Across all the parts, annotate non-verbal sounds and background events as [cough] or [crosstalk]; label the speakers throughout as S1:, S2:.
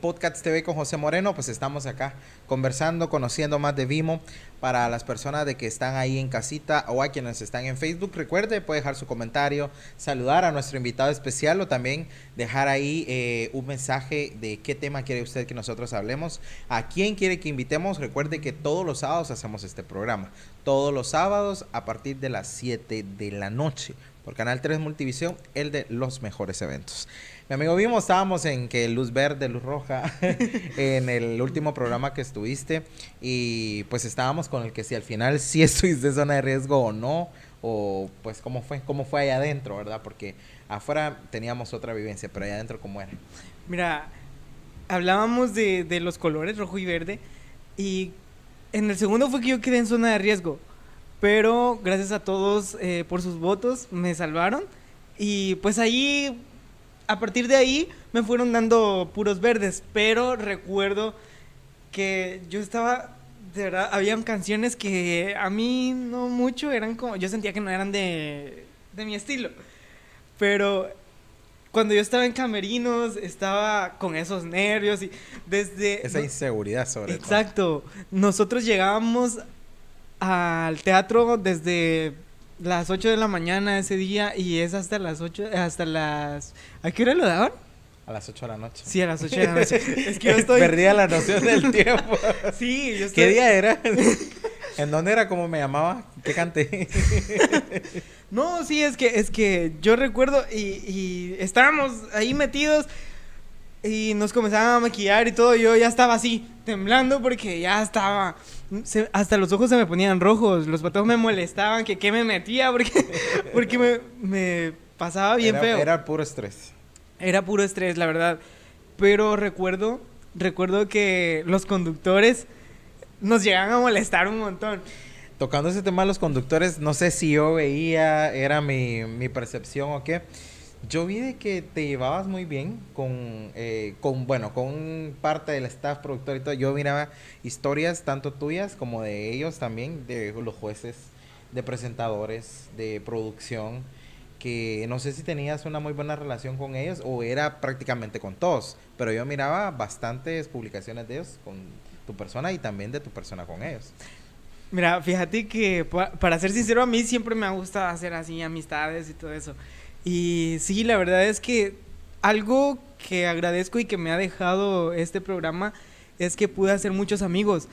S1: Podcast TV con José Moreno, pues estamos acá conversando, conociendo más de Vimo para las personas de que están ahí en casita o a quienes están en Facebook. Recuerde, puede dejar su comentario, saludar a nuestro invitado especial o también dejar ahí eh, un mensaje de qué tema quiere usted que nosotros hablemos, a quién quiere que invitemos. Recuerde que todos los sábados hacemos este programa, todos los sábados a partir de las 7 de la noche por Canal 3 Multivisión, el de los mejores eventos. Mi amigo vimos, estábamos en que luz verde, luz roja, [laughs] en el último programa que estuviste y pues estábamos con el que si al final si [laughs] estuviste zona de riesgo o no, o pues cómo fue, cómo fue allá adentro, ¿verdad? Porque afuera teníamos otra vivencia, pero allá adentro cómo era.
S2: Mira, hablábamos de, de los colores rojo y verde y en el segundo fue que yo quedé en zona de riesgo pero gracias a todos eh, por sus votos, me salvaron. Y pues ahí, a partir de ahí, me fueron dando puros verdes. Pero recuerdo que yo estaba, de verdad, habían canciones que a mí no mucho eran como, yo sentía que no eran de, de mi estilo. Pero cuando yo estaba en camerinos, estaba con esos nervios y desde... Esa
S1: inseguridad sobre
S2: Exacto. Nosotros llegábamos al teatro desde las 8 de la mañana ese día y es hasta las 8, hasta las... ¿A qué hora lo daban?
S1: A las 8 de la noche. Sí, a las 8 de la noche. [laughs] es que yo estoy... Perdía la noción del tiempo. [laughs] sí, yo estoy... ¿Qué día era?
S2: [laughs] ¿En dónde era? ¿Cómo me llamaba?
S1: ¿Qué canté?
S2: no, sí, es que, es que yo recuerdo y, y estábamos ahí metidos y nos comenzaban a maquillar y todo, yo ya estaba así, temblando porque ya estaba... hasta los ojos se me ponían rojos, los patos me molestaban, que qué me metía, porque, [laughs] porque me, pasaba bien feo. Era
S1: puro estrés.
S2: Era puro estrés, la verdad. Pero recuerdo, recuerdo que los conductores nos llegaban a molestar un montón.
S1: Tocando ese tema los conductores, no sé si yo veía, era mi, mi percepción o qué yo vi de que te llevabas muy bien con, eh, con bueno, con parte del staff productor y todo. Yo miraba historias tanto tuyas como de ellos también, de los jueces, de presentadores, de producción, que no sé si tenías una muy buena relación con ellos o era prácticamente con todos, pero yo miraba bastantes publicaciones de ellos con tu persona y también de tu persona con ellos.
S2: Mira, fíjate que para ser sincero, a mí siempre me ha gustado hacer así amistades y todo eso. Y sí, la verdad es que algo que agradezco y que me ha dejado este programa es que pude hacer muchos amigos.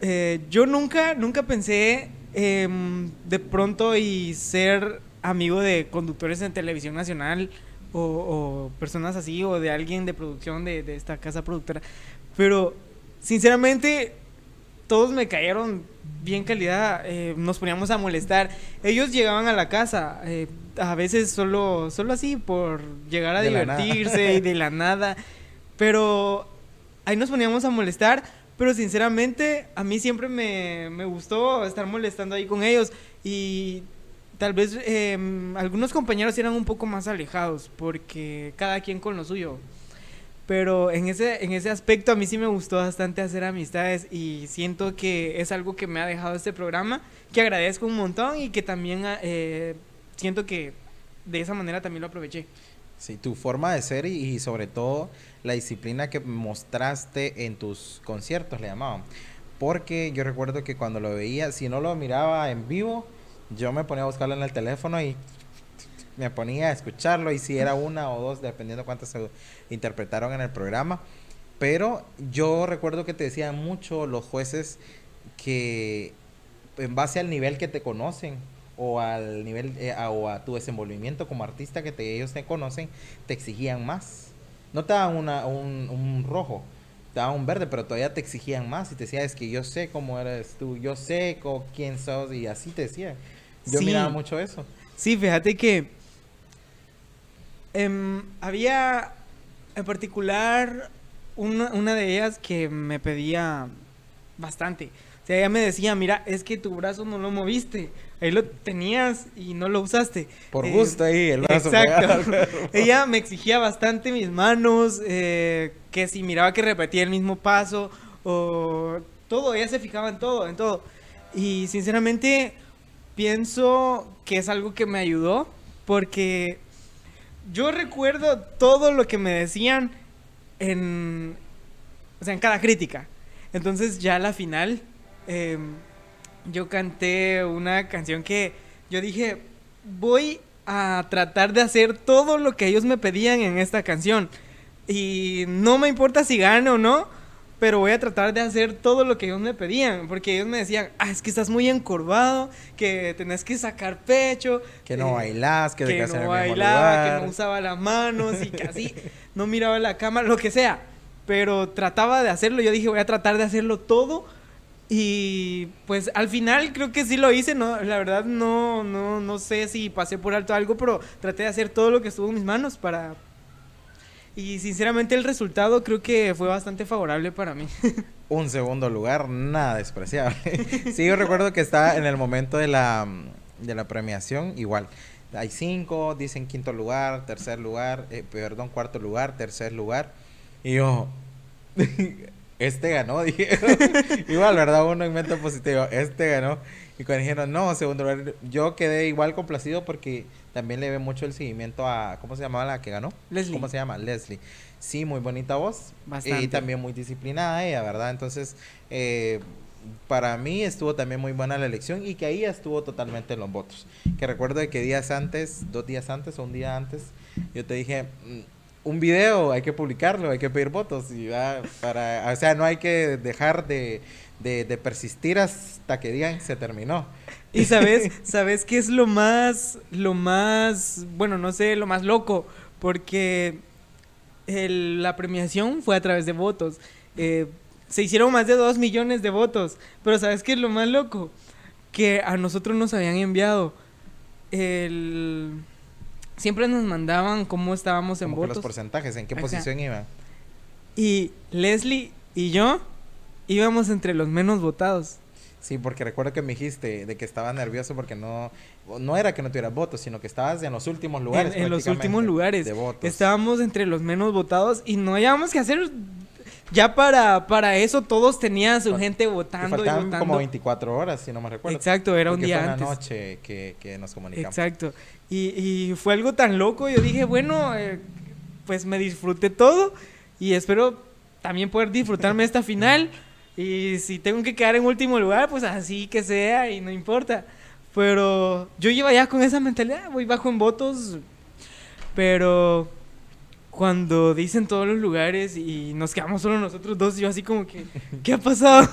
S2: Eh, yo nunca, nunca pensé em, de pronto y ser amigo de conductores en televisión nacional o, personas así o de alguien de producción de, esta casa productora. Pero sinceramente todos me cayeron bien calidad, eh, nos poníamos a molestar. Ellos llegaban a la casa, eh, a veces solo, solo así por llegar a divertirse y de la nada. Pero ahí nos poníamos a molestar, pero sinceramente a mí siempre me, me gustó estar molestando ahí con ellos y tal vez em, algunos compañeros eran un poco más alejados porque cada quien con lo suyo. Pero en ese, en ese aspecto a mí sí me gustó bastante hacer amistades y siento que es algo que me ha dejado este programa, que agradezco un montón y que también... Eh, siento que de esa manera también lo aproveché.
S1: Sí, tu forma de ser y, sobre todo la disciplina que mostraste en tus conciertos, le llamaban. Porque yo recuerdo que cuando lo veía, si no lo miraba en vivo, yo me ponía a buscarlo en el teléfono y me ponía a escucharlo y si era una o dos, dependiendo cuántas se interpretaron en el programa. Pero yo recuerdo que te decían mucho los jueces que en base al nivel que te conocen, o al nivel eh, a, tu desenvolvimiento como artista que ellos te conocen, te exigían más. No te daban un, rojo, te daban un verde, pero todavía te exigían más y te decía es que yo sé cómo eres tú, yo sé
S2: quién sos y así te decía Yo miraba mucho eso. Sí, fíjate que em, había en particular una de ellas que me pedía bastante. O sea, ella me decía, mira, es que tu brazo no lo moviste. Ahí lo tenías y no lo usaste. Por eh, gusto ahí el brazo. Exacto. [laughs] ella me exigía bastante mis manos, eh, que si miraba que repetía el mismo paso o todo, ella se fijaba en todo, en todo. Y sinceramente pienso que es algo que me ayudó porque yo recuerdo todo lo que me decían en, o sea, en cada crítica. Entonces ya la final Em, yo canté una canción que yo dije, voy a tratar de hacer todo lo que ellos me pedían en esta canción. Y no me importa si gano o no, pero voy a tratar de hacer todo lo que ellos me pedían, porque ellos me decían, ah, es que estás muy encorvado, que tenés que sacar pecho. Que no
S1: bailas eh, bailás, que, no bailaba, que
S2: no usaba las manos y que así no miraba la cámara, lo que sea. Pero trataba de hacerlo, yo dije, voy a tratar de hacerlo todo y pues al final creo que sí lo hice, no, la verdad no, no, no sé si pasé por alto algo, pero traté de hacer todo lo que estuvo en mis manos para... Y sinceramente el resultado creo que fue bastante favorable para mí.
S1: [laughs] Un segundo lugar, nada despreciable. [laughs] Sí, yo recuerdo que estaba en el momento de la, de la premiación, igual. Hay cinco, dicen quinto lugar, tercer lugar, eh, perdón, cuarto lugar, tercer lugar. Y yo... [laughs] este ganó, [laughs] dijeron. igual, ¿verdad? Uno inventa positivo, este ganó. Y cuando dijeron, no, segundo lugar, yo quedé igual complacido porque también le ve mucho el seguimiento a, ¿cómo se llamaba la que ganó? Leslie. ¿Cómo se llama? Leslie. Sí, muy bonita voz. Bastante. Y también muy disciplinada ella, ¿verdad? Entonces, eh, para mí estuvo también muy buena la elección y que ahí estuvo totalmente en los votos. Que recuerdo que días antes, dos días antes o un día antes, yo te dije mm, un video, hay que publicarlo, hay que pedir votos. Y para, o sea, no hay que dejar de, persistir hasta que digan se
S2: terminó. Y sabes, sabes qué es lo más, lo más, bueno, no sé, lo más loco, porque la premiación fue a través de votos. Eh, se hicieron más de dos millones de votos, pero sabes qué es lo más loco, que a nosotros nos habían enviado el siempre nos mandaban cómo estábamos en votos. Los porcentajes, en qué posición iban. Y Leslie y yo íbamos entre los menos votados. Sí, porque recuerdo que me
S1: dijiste de que estaba nervioso porque no no era que no tuvieras votos, sino que estabas en los últimos lugares. En, los últimos
S2: lugares. Estábamos entre los menos votados y no hayamos que hacer ya para, para eso todos tenían su gente votando. Y faltaban como
S1: 24 horas, si no me recuerdo. Exacto, era un día fue una noche que, que, nos comunicamos.
S2: Exacto. Y, fue algo tan loco, yo dije, bueno, eh, pues me disfruté todo y espero también poder disfrutarme esta final. Y si tengo que quedar en último lugar, pues así que sea y no importa. Pero yo llevo ya con esa mentalidad, voy bajo en votos. Pero cuando dicen todos los lugares y nos quedamos solo nosotros dos, yo así como que, ¿qué ha pasado?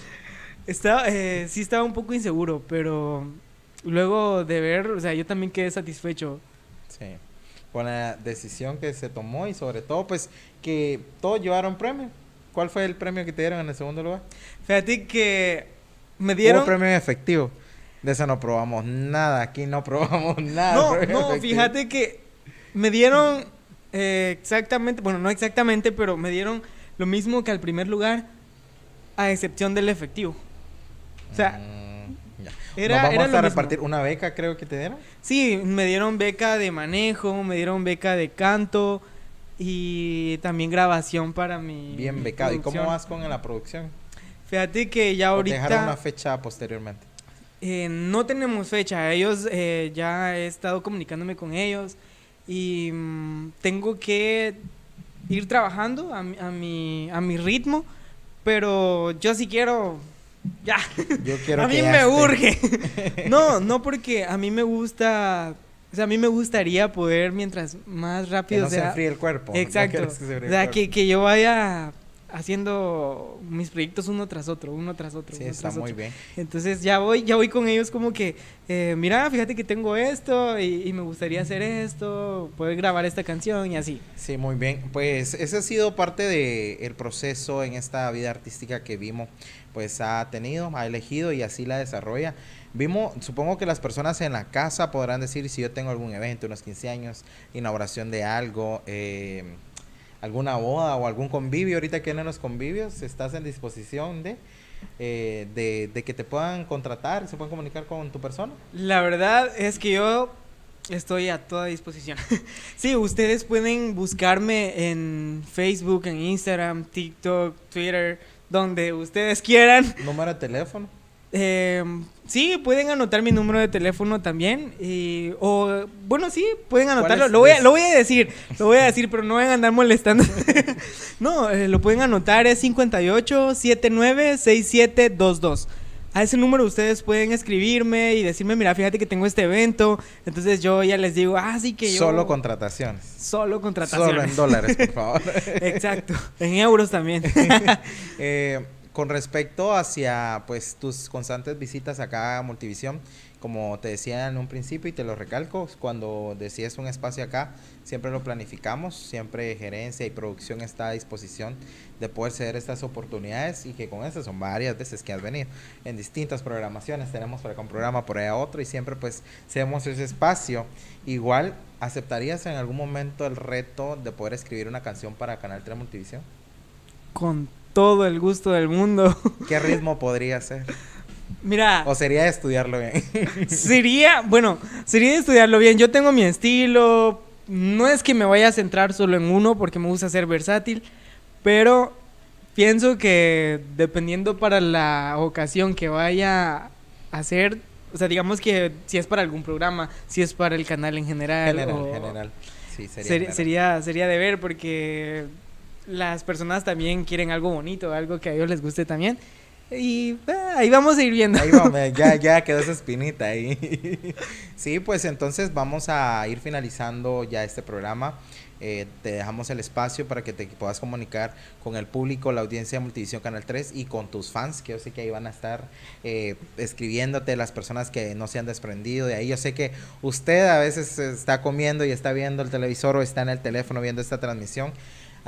S2: [laughs] estaba, eh, sí estaba un poco inseguro, pero luego de ver, o sea, yo también quedé satisfecho.
S1: Sí. Con la decisión que se tomó y sobre todo, pues, que todos llevaron premio. ¿Cuál fue el premio que te dieron en el segundo lugar? Fíjate que me dieron... Un premio en efectivo. De eso no probamos nada, aquí no [laughs] probamos nada. No, no, fíjate
S2: que me dieron eh, exactamente, bueno, no exactamente, pero me dieron lo mismo que al primer lugar, a excepción del efectivo. O sea, mm vamos a repartir una beca, creo que te dieron. Sí, me dieron beca de manejo, me dieron beca de canto y también grabación para mi. Bien becado. ¿Y cómo vas con la producción? Fíjate que ya ahorita. te una
S1: fecha posteriormente.
S2: Eh, no tenemos fecha. Ellos eh, ya he estado comunicándome con ellos y mm, tengo que ir trabajando a, a, a mi ritmo, pero yo sí quiero ya.
S1: Yo [laughs] quiero a mí me urge.
S2: [laughs] No, no porque a mí me gusta o sea, a mí me gustaría poder, mientras más rápido sea. se enfríe el cuerpo. Exacto. o sea, que, que, yo vaya haciendo mis proyectos uno tras otro, uno tras otro. Sí, está muy bien. Entonces ya voy, ya voy con ellos como que, eh, mira, fíjate que tengo esto y, y, me gustaría hacer esto, poder grabar esta canción y así. Sí, muy bien. Pues ese ha sido parte del El
S1: proceso en esta vida artística que vimos, pues ha tenido, ha elegido y así la desarrolla. Vimos, supongo que las personas en la casa podrán decir si yo tengo algún evento, unos 15 años, inauguración de algo. Eh, alguna boda o algún convivio, ahorita que vienen los convivios, estás en disposición de, eh, de, de, que te puedan contratar,
S2: se puedan comunicar con tu persona? La verdad es que yo estoy a toda disposición. [laughs] sí, ustedes pueden buscarme en Facebook, en Instagram, TikTok, Twitter, donde ustedes quieran. Número de teléfono. Eh, sí, pueden anotar mi número de teléfono también. Y, o, bueno, sí, pueden anotarlo. Lo voy, a, decir, lo voy a decir, pero no van a andar molestando. [laughs] no, eh, lo pueden anotar, es 58 79 A ese número ustedes pueden escribirme y decirme, mira, fíjate que tengo este evento. Entonces yo ya les digo, ah, sí que yo... Solo contrataciones. Solo contrataciones. Solo en dólares, por favor. [laughs] Exacto. En euros también.
S1: [laughs] eh, con respecto hacia pues tus constantes visitas acá a Multivisión, como te decía en un principio y te lo recalco, cuando decías un espacio acá, siempre lo planificamos, siempre gerencia y producción está a disposición de poder ceder estas oportunidades y que con estas son varias veces que has venido en distintas programaciones, tenemos para un programa por allá otro y siempre pues cedemos ese espacio. Igual, ¿aceptarías en algún momento el reto de poder escribir una canción para Canal 3 Multivisión?
S2: Con todo el gusto del mundo. [laughs] ¿Qué ritmo podría ser? Mira. O sería estudiarlo bien. [laughs] sería, bueno, sería estudiarlo bien. Yo tengo mi estilo. No es que me vaya a centrar solo en uno porque me gusta ser versátil, pero pienso que dependiendo para la ocasión que vaya a hacer, o sea, digamos que si es para algún programa, si es para el canal en general. General, general. sería, sería, sería de ver porque las personas también quieren algo bonito, algo que a ellos les guste también. Y eh, ahí vamos a ir viendo. Ahí vamos,
S1: [laughs] ya, quedó esa espinita ahí. [laughs] sí, pues entonces vamos a ir finalizando ya este programa. Eh, te dejamos el espacio para que te puedas comunicar con el público, la audiencia de Multivisión Canal 3 y con tus fans, que yo sé que ahí van a estar eh, escribiéndote, las personas que no se han desprendido de ahí. Yo sé que usted a veces está comiendo y está viendo el televisor o está en el teléfono viendo esta transmisión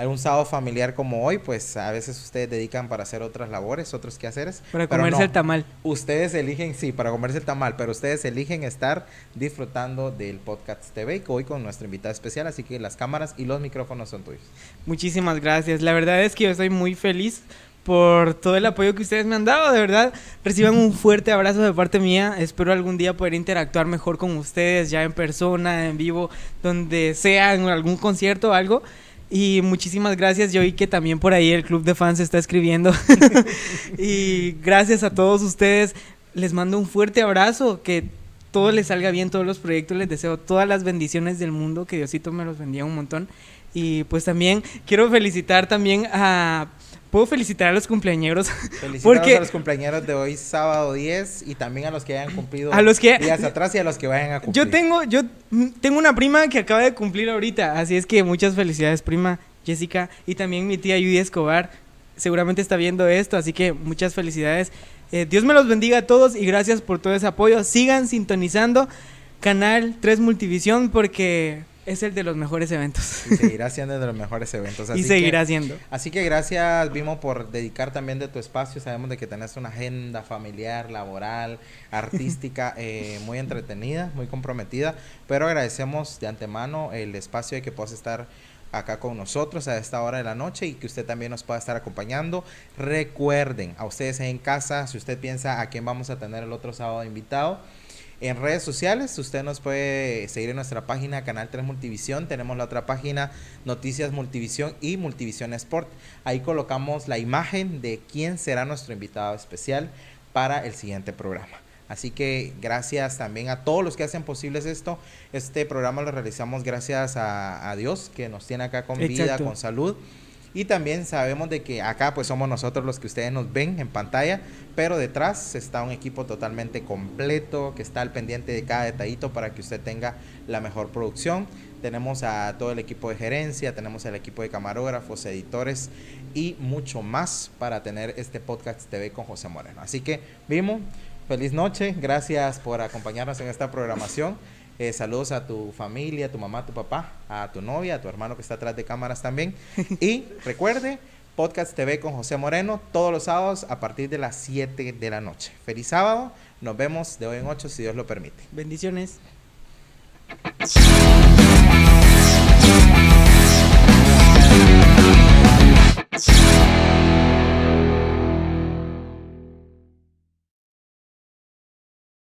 S1: un sábado familiar como hoy, pues a veces ustedes dedican para hacer otras labores, otros quehaceres. Para comerse el tamal. Ustedes eligen, sí, para comerse el tamal, pero ustedes eligen estar disfrutando del podcast TV hoy con nuestra
S2: invitada especial, así que las cámaras y los micrófonos son tuyos. Muchísimas gracias. La verdad es que yo estoy muy feliz por todo el apoyo que ustedes me han dado, de verdad. Reciban un fuerte abrazo de parte mía. Espero algún día poder interactuar mejor con ustedes, ya en persona, en vivo, donde sea, en algún concierto o algo. Y muchísimas gracias. Yo vi que también por ahí el club de fans está escribiendo. [laughs] y gracias a todos ustedes. Les mando un fuerte abrazo. Que todo les salga bien, todos los proyectos. Les deseo todas las bendiciones del mundo. Que Diosito me los vendía un montón. Y pues también quiero felicitar también a puedo felicitar a los cumpleañeros. porque a los
S1: cumpleañeros de hoy, sábado 10, y también a los que hayan cumplido días atrás y a los que vayan
S2: a cumplir. Yo tengo, yo tengo una prima que acaba de cumplir ahorita, así es que muchas felicidades, prima Jessica, y también mi tía Judy Escobar. Seguramente está viendo esto, así que muchas felicidades. Eh, Dios me los bendiga a todos y gracias por todo ese apoyo. Sigan sintonizando Canal 3 Multivisión porque es el de los mejores eventos. Y
S1: seguirá siendo de los mejores eventos. [laughs] Así y seguirá que, siendo.
S2: Así que gracias,
S1: Vimo, por dedicar también de tu espacio. Sabemos de que tenés una agenda familiar, laboral, [laughs] artística eh, muy entretenida, muy comprometida. Pero agradecemos de antemano el espacio de que puedas estar acá con nosotros a esta hora de la noche y que usted también nos pueda estar acompañando. Recuerden, a ustedes en casa, si usted piensa a quién vamos a tener el otro sábado invitado, en redes sociales. Usted nos puede seguir en nuestra página Canal 3 Multivisión. Tenemos la otra página Noticias Multivisión y Multivisión Sport. Ahí colocamos la imagen de quién será nuestro invitado especial para el siguiente programa. Así que gracias también a todos los que hacen posibles esto. Este programa lo realizamos gracias a, Dios que nos tiene acá con vida, con salud. Y también sabemos de que acá pues somos nosotros los que ustedes nos ven en pantalla, pero detrás está un equipo totalmente completo que está al pendiente de cada detallito para que usted tenga la mejor producción. Tenemos a todo el equipo de gerencia, tenemos el equipo de camarógrafos, editores y mucho más para tener este podcast TV con José Moreno. Así que, Vimo, feliz noche, gracias por acompañarnos en esta programación. Eh, saludos a tu familia, a tu mamá, a tu papá, a tu novia, a tu hermano que está atrás de cámaras también. [laughs] Y recuerde, Podcast TV con José Moreno todos los sábados a partir de las 7 de la noche. Feliz sábado, nos vemos de hoy en 8 si Dios lo permite. Bendiciones.